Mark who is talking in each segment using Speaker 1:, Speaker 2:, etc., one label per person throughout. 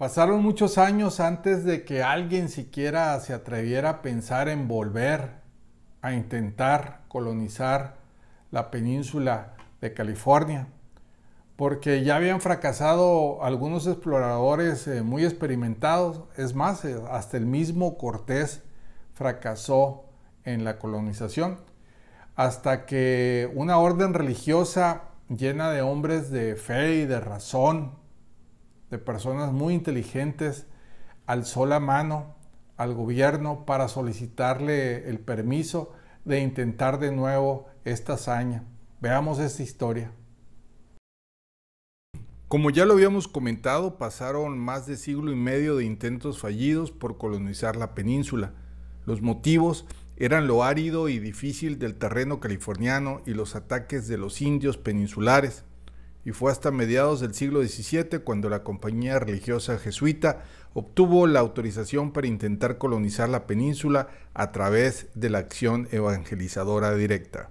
Speaker 1: Pasaron muchos años antes de que alguien siquiera se atreviera a pensar en volver a intentar colonizar la península de California, porque ya habían fracasado algunos exploradores eh, muy experimentados, es más, eh, hasta el mismo Cortés fracasó en la colonización, hasta que una orden religiosa llena de hombres de fe y de razón, de personas muy inteligentes alzó la mano al gobierno para solicitarle el permiso de intentar de nuevo esta hazaña. Veamos esta historia. Como ya lo habíamos comentado, pasaron más de siglo y medio de intentos fallidos por colonizar la península. Los motivos eran lo árido y difícil del terreno californiano y los ataques de los indios peninsulares y fue hasta mediados del siglo XVII cuando la compañía religiosa jesuita obtuvo la autorización para intentar colonizar la península a través de la acción evangelizadora directa.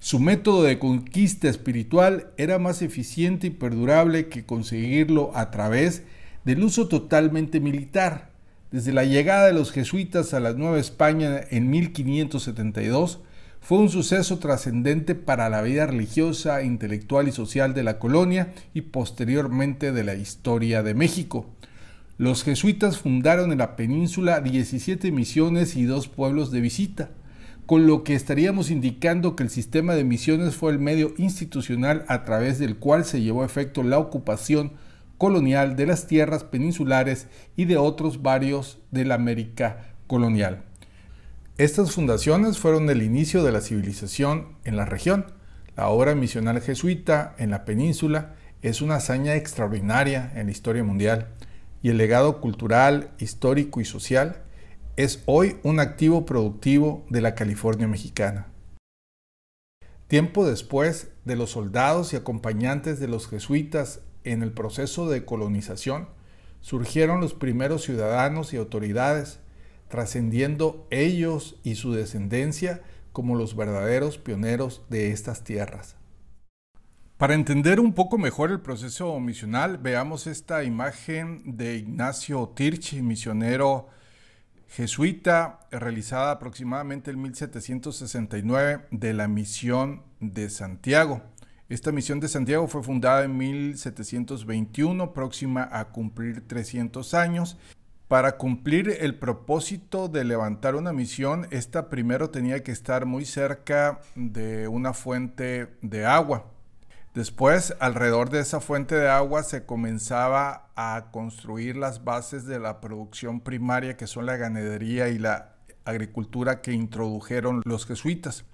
Speaker 1: Su método de conquista espiritual era más eficiente y perdurable que conseguirlo a través del uso totalmente militar. Desde la llegada de los jesuitas a la Nueva España en 1572, fue un suceso trascendente para la vida religiosa, intelectual y social de la colonia y posteriormente de la historia de México. Los jesuitas fundaron en la península 17 misiones y dos pueblos de visita, con lo que estaríamos indicando que el sistema de misiones fue el medio institucional a través del cual se llevó a efecto la ocupación colonial de las tierras peninsulares y de otros barrios de la América colonial. Estas fundaciones fueron el inicio de la civilización en la región. La obra misional jesuita en la península es una hazaña extraordinaria en la historia mundial y el legado cultural, histórico y social es hoy un activo productivo de la California mexicana. Tiempo después de los soldados y acompañantes de los jesuitas en el proceso de colonización, surgieron los primeros ciudadanos y autoridades trascendiendo ellos y su descendencia como los verdaderos pioneros de estas tierras. Para entender un poco mejor el proceso misional, veamos esta imagen de Ignacio Tirchi, misionero jesuita, realizada aproximadamente en 1769 de la misión de Santiago. Esta misión de Santiago fue fundada en 1721, próxima a cumplir 300 años, para cumplir el propósito de levantar una misión, esta primero tenía que estar muy cerca de una fuente de agua. Después, alrededor de esa fuente de agua se comenzaba a construir las bases de la producción primaria, que son la ganadería y la agricultura que introdujeron los jesuitas.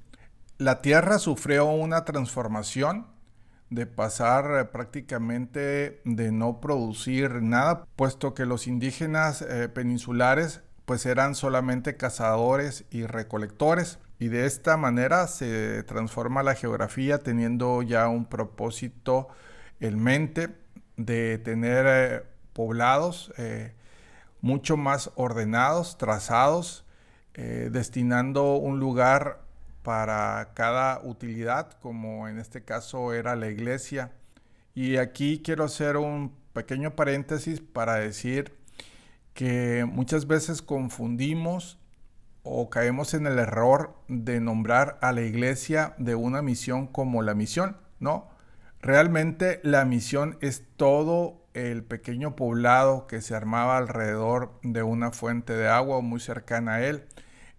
Speaker 1: La tierra sufrió una transformación de pasar eh, prácticamente de no producir nada, puesto que los indígenas eh, peninsulares pues eran solamente cazadores y recolectores y de esta manera se transforma la geografía teniendo ya un propósito en mente de tener eh, poblados mucho más ordenados, trazados, destinando un lugar para cada utilidad, como en este caso era la iglesia. Y aquí quiero hacer un pequeño paréntesis para decir que muchas veces confundimos o caemos en el error de nombrar a la iglesia de una misión como la misión, ¿no? Realmente la misión es todo el pequeño poblado que se armaba alrededor de una fuente de agua muy cercana a él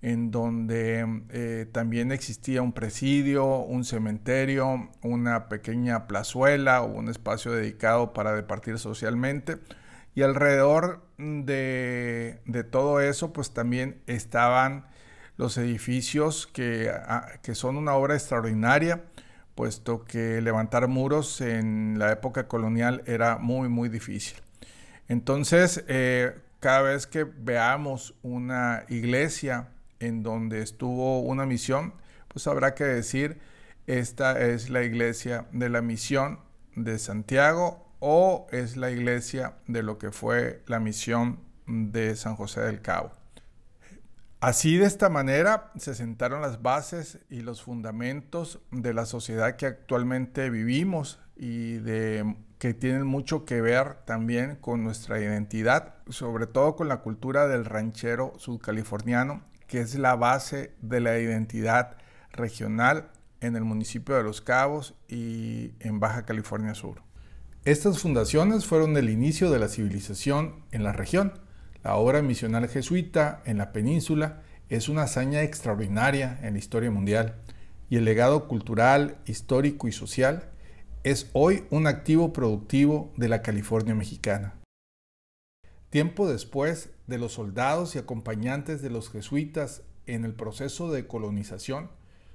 Speaker 1: en donde eh, también existía un presidio, un cementerio, una pequeña plazuela o un espacio dedicado para departir socialmente. Y alrededor de, todo eso, pues también estaban los edificios ah, que, son una obra extraordinaria, puesto que levantar muros en la época colonial era muy, muy difícil. Entonces, eh, cada vez que veamos una iglesia, en donde estuvo una misión, pues habrá que decir, esta es la iglesia de la misión de Santiago o es la iglesia de lo que fue la misión de San José del Cabo. Así de esta manera se sentaron las bases y los fundamentos de la sociedad que actualmente vivimos y de, que tienen mucho que ver también con nuestra identidad, sobre todo con la cultura del ranchero sudcaliforniano que es la base de la identidad regional en el municipio de Los Cabos y en Baja California Sur. Estas fundaciones fueron el inicio de la civilización en la región. La obra misional jesuita en la península es una hazaña extraordinaria en la historia mundial y el legado cultural, histórico y social es hoy un activo productivo de la California mexicana. Tiempo después de los soldados y acompañantes de los jesuitas en el proceso de colonización,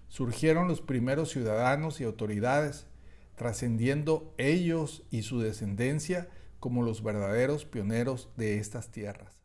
Speaker 1: surgieron los primeros ciudadanos y autoridades, trascendiendo ellos y su descendencia como los verdaderos pioneros de estas tierras.